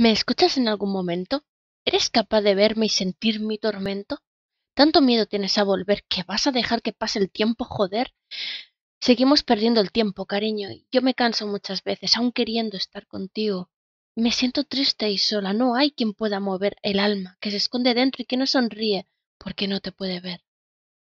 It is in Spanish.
¿Me escuchas en algún momento? ¿Eres capaz de verme y sentir mi tormento? ¿Tanto miedo tienes a volver que vas a dejar que pase el tiempo, joder? Seguimos perdiendo el tiempo, cariño. Yo me canso muchas veces, aun queriendo estar contigo. Me siento triste y sola. No hay quien pueda mover el alma que se esconde dentro y que no sonríe porque no te puede ver.